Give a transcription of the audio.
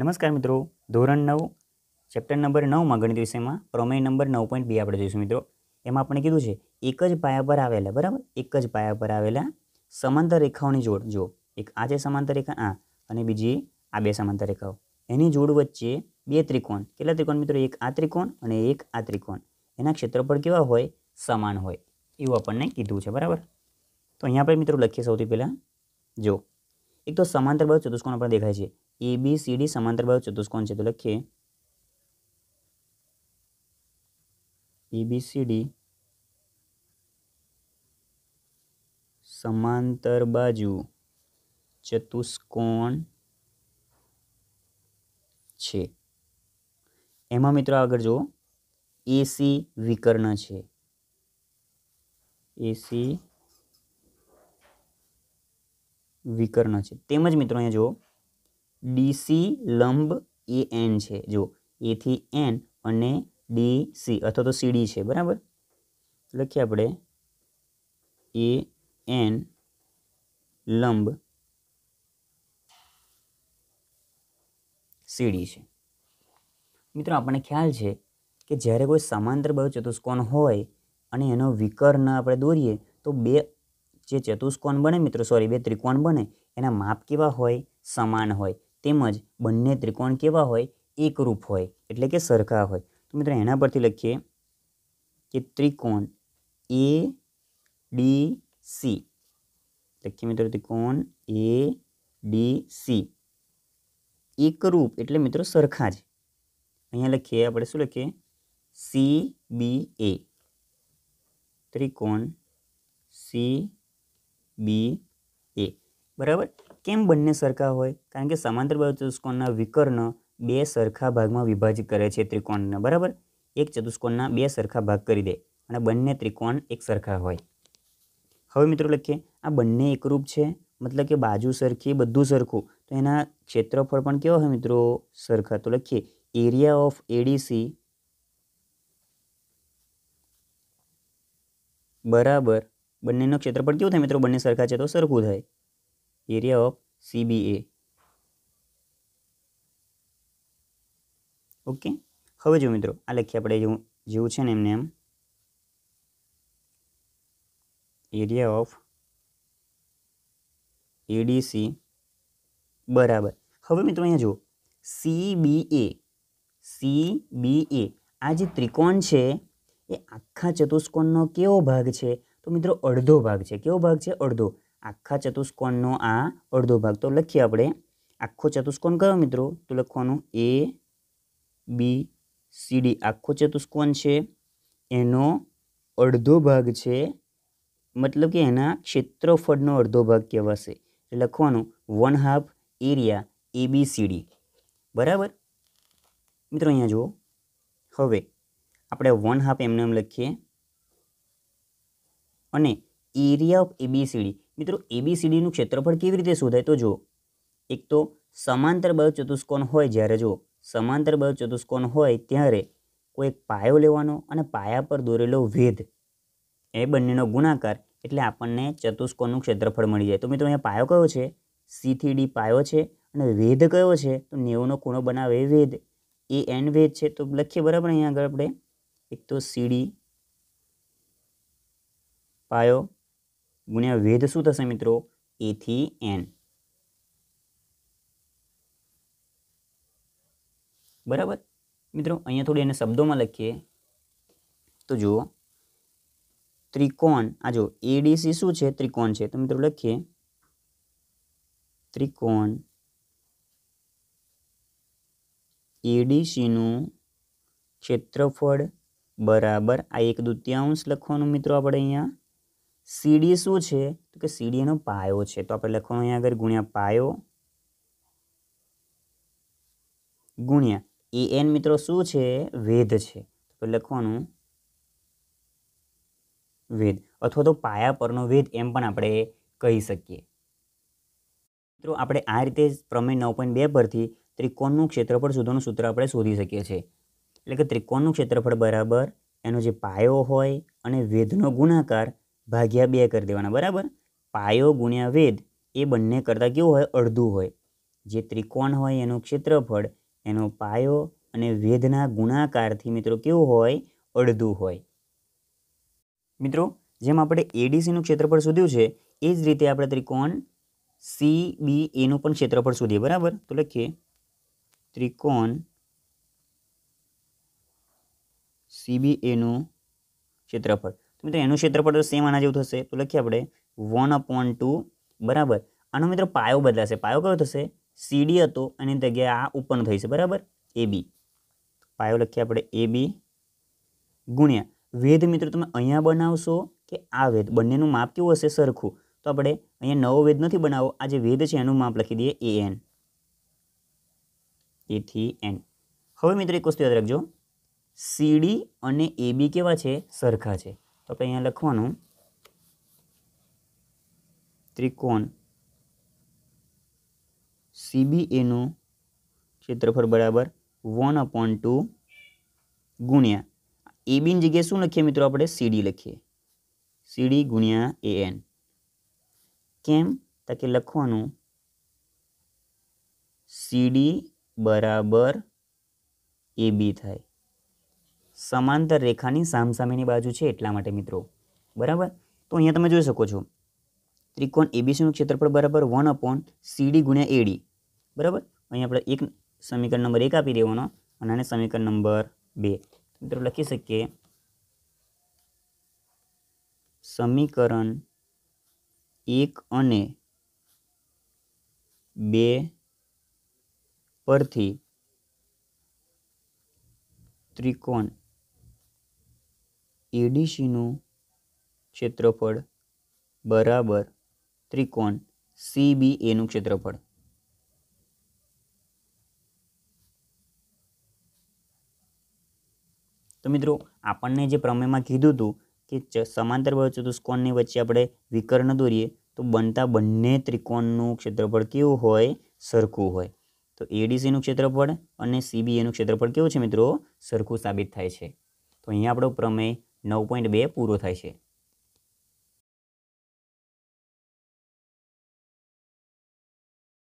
નમસ્કાર મિત્રો ધોરણ નવ ચેપ્ટર નંબર નવમાં ગણિત વિષયમાં પ્રમેય નંબર નવ પોઈન્ટ બે આપણે જોઈશું મિત્રો એમાં આપણે કીધું છે એક જ પાયા પર આવેલા બરાબર એક જ પાયા પર આવેલા સમાંતર રેખાઓની જોડ જો એક આ છે સમાંતર રેખા આ અને બીજી આ બે સમાંતર રેખાઓ એની જોડ વચ્ચે બે ત્રિકોણ કેટલા ત્રિકોણ મિત્રો એક આ ત્રિકોણ અને એક આ ત્રિકોણ એના ક્ષેત્રફળ કેવા હોય સમાન હોય એવું આપણને કીધું છે બરાબર તો અહીંયા આપણે મિત્રો લખીએ સૌથી પહેલાં જો એક તો સમાંતર બાજુ ચતુષ્કોણ આપણને દેખાય છે એબીસીડી સમાંતર બાજુ ચતુષ્કોણ છે તો લખીએ એબીસીડી સમાંતર બાજુ ચતુષ્કોણ છે એમાં મિત્રો આગળ જુઓ એસી વિકર્ણ છે એસી વિકર્ણ છે તેમજ મિત્રો અહીંયા જુઓ ડીસી લંબ એ એન છે જો એથી એન અને ડી સી અથવા તો સીડી છે બરાબર લખીએ આપણે એ એન લંબ સીડી છે મિત્રો આપણને ખ્યાલ છે કે જ્યારે કોઈ સમાંતર બહુ ચતુષ્કોણ હોય અને એનો વિકર્ણ આપણે દોરીએ તો બે જે ચતુષ્કોણ બને મિત્રો સોરી બે ત્રિકોણ બને એના માપ કેવા હોય સમાન હોય તેમજ બનنے ત્રિકોણ કેવા હોય એકરૂપ હોય એટલે કે સરખા હોય તો મિત્રો એના પરથી લખીએ કે ત્રિકોણ A B C લખી મિત્રો ત્રિકોણ A B C એકરૂપ એટલે મિત્રો સરખા જ અહીં લખીએ આપણે શું લખીએ C B A ત્રિકોણ C B A બરાબર કેમ બંને સરખા હોય કારણ કે સમાંતર બાજુ ચતુષ્કોણના વિકર્ણ બે સરખા ભાગમાં વિભાજિત કરે છે ત્રિકોણને બરાબર એક ચતુષ્કોણના બે સરખા ભાગ કરી દે અને બંને ત્રિકોણ એક સરખા હોય હવે મિત્રો લખીએ આ બંને એકરૂપ છે મતલબ કે બાજુ સરખી બધું સરખું તો એના ક્ષેત્રફળ પણ કેવો હોય મિત્રો સરખા તો લખીએ એરિયા ઓફ એડીસી બરાબર બંનેનો ક્ષેત્રફળ કેવું થાય મિત્રો બંને સરખા છે તો સરખું થાય area of CBA ઓકે હવે જો મિત્રો આ લખીએ આપણે જેવું જેવું છે ને એમને એમ એરિયા ઓફ એડીસી બરાબર હવે મિત્રો અહીંયા જુઓ સીબીએ સીબીએ આ જે ત્રિકોણ છે એ આખા ચતુષ્કોણનો કેવો ભાગ છે તો મિત્રો અડધો ભાગ છે કેવો ભાગ છે અડધો આખા ચતુષ્કોણનો આ અડધો ભાગ તો લખીએ આપણે આખો ચતુષ્કોણ કયો મિત્રો તો લખવાનું એ બી સીડી આખો ચતુષ્કોણ છે એનો અડધો ભાગ છે મતલબ કે એના ક્ષેત્રફળનો અડધો ભાગ કહેવાશે લખવાનું વન હાફ એરિયા એબીસીડી બરાબર મિત્રો અહીંયા જુઓ હવે આપણે વન હાફ એમને એમ લખીએ અને એરિયા ઓફ એબીસીડી મિત્રો એબીસીડીનું ક્ષેત્રફળ કેવી રીતે શોધાય તો જો એક તો સમાંતર બહુ ચતુષ્કોણ હોય જ્યારે જુઓ સમાંતર બહુ ચતુષ્કોણ હોય ત્યારે કોઈ એક પાયો લેવાનો અને પાયા પર દોરેલો વેધ એ બંનેનો ગુણાકાર એટલે આપણને ચતુષ્કોણનું ક્ષેત્રફળ મળી જાય તો મિત્રો અહીંયા પાયો કયો છે સીથી ડી પાયો છે અને વેધ કયો છે તો નેવનો ખૂણો બનાવે વેધ એ એન વેધ છે તો લખીએ બરાબર અહીંયા આગળ આપણે એક તો સીડી પાયો ગુણ્યા વેધ શું થશે મિત્રો એથી એન બરાબર મિત્રો અહીંયા થોડી એને શબ્દોમાં લખીએ તો જુઓ ત્રિકોણ આ જો એડીસી શું છે ત્રિકોણ છે તો મિત્રો લખીએ ત્રિકોણ એડીસીનું ક્ષેત્રફળ બરાબર આ એક દૂતીયાંશ લખવાનું મિત્રો આપણે અહીંયા સીડી શું છે તો કે સીડી એનો પાયો છે તો આપણે લખવાનું અહીંયા આગળ ગુણ્યા પાયો ગુણ્યા એ એન મિત્રો શું છે વેધ છે તો લખવાનું વેદ અથવા તો પાયા પરનો વેધ એમ પણ આપણે કહી શકીએ મિત્રો આપણે આ રીતે પ્રમેય નવ પોઈન્ટ બે પરથી ત્રિકોણનું ક્ષેત્રફળ શોધવાનું સૂત્ર આપણે શોધી શકીએ છીએ એટલે કે ત્રિકોણનું ક્ષેત્રફળ બરાબર એનો જે પાયો હોય અને વેધનો ગુણાકાર ભાગ્યા બે કરી દેવાના બરાબર પાયો ગુણ્યા વેદ એ બંને કરતાં કેવું હોય અડધું હોય જે ત્રિકોણ હોય એનું ક્ષેત્રફળ એનો પાયો અને વેદના ગુણાકારથી મિત્રો કેવું હોય અડધું હોય મિત્રો જેમ આપણે એડીસીનું ક્ષેત્રફળ શોધ્યું છે એ જ રીતે આપણે ત્રિકોણ સી બી એનું પણ ક્ષેત્રફળ શોધીએ બરાબર તો લખીએ ત્રિકોણ સીબી એનું ક્ષેત્રફળ તો મિત્રો એનું ક્ષેત્રફળ તો સેમ આના જેવું થશે તો લખીએ આપણે વન અપોન ટુ બરાબર આનો મિત્રો પાયો બદલાશે પાયો કયો થશે સીડી હતો એની જગ્યાએ આ ઉપરનો થઈ છે બરાબર એ બી પાયો લખીએ આપણે એ બી ગુણ્યા વેદ મિત્રો તમે અહીંયા બનાવશો કે આ વેદ બંનેનું માપ કેવું હશે સરખું તો આપણે અહીંયા નવો વેદ નથી બનાવો આ જે વેધ છે એનું માપ લખી દઈએ એ એન એથી એન હવે મિત્રો એક વસ્તુ યાદ રાખજો સીડી અને એબી કેવા છે સરખા છે તો આપણે અહીંયા લખવાનું ત્રિકોણ સીબીએનું ક્ષેત્રફળ બરાબર વન અપોન ટુ ગુણ્યા એબીની જગ્યાએ શું લખીએ મિત્રો આપણે સીડી લખીએ સીડી ગુણ્યા એ એન કેમ તાકે લખવાનું સીડી બરાબર એબી થાય સમાંતર રેખાની સામસામેની બાજુ છે એટલા માટે મિત્રો બરાબર તો અહીંયા તમે જોઈ શકો છો ત્રિકોણ એબીસીનું ક્ષેત્રફળ બરાબર વન અપોન સીડી ગુણ્યા એડી બરાબર અહીંયા આપણે એક સમીકરણ નંબર એક આપી દેવાનો અને આને સમીકરણ નંબર બે મિત્રો લખી શકીએ સમીકરણ એક અને બે પરથી ત્રિકોણ એડીસીનું ક્ષેત્રફળ બરાબર ત્રિકોણ સીબીએનું ક્ષેત્રફળ તો મિત્રો આપણને જે પ્રમેયમાં કીધું હતું કે સમાંતર ચતુષ્કોણની વચ્ચે આપણે વિકર્ણ દોરીએ તો બનતા બંને ત્રિકોણનું ક્ષેત્રફળ કેવું હોય સરખું હોય તો એડીસીનું ક્ષેત્રફળ અને સીબીએનું ક્ષેત્રફળ કેવું છે મિત્રો સરખું સાબિત થાય છે તો અહીંયા આપણો પ્રમેય નવ પોઈન્ટ બે પૂરો થાય છે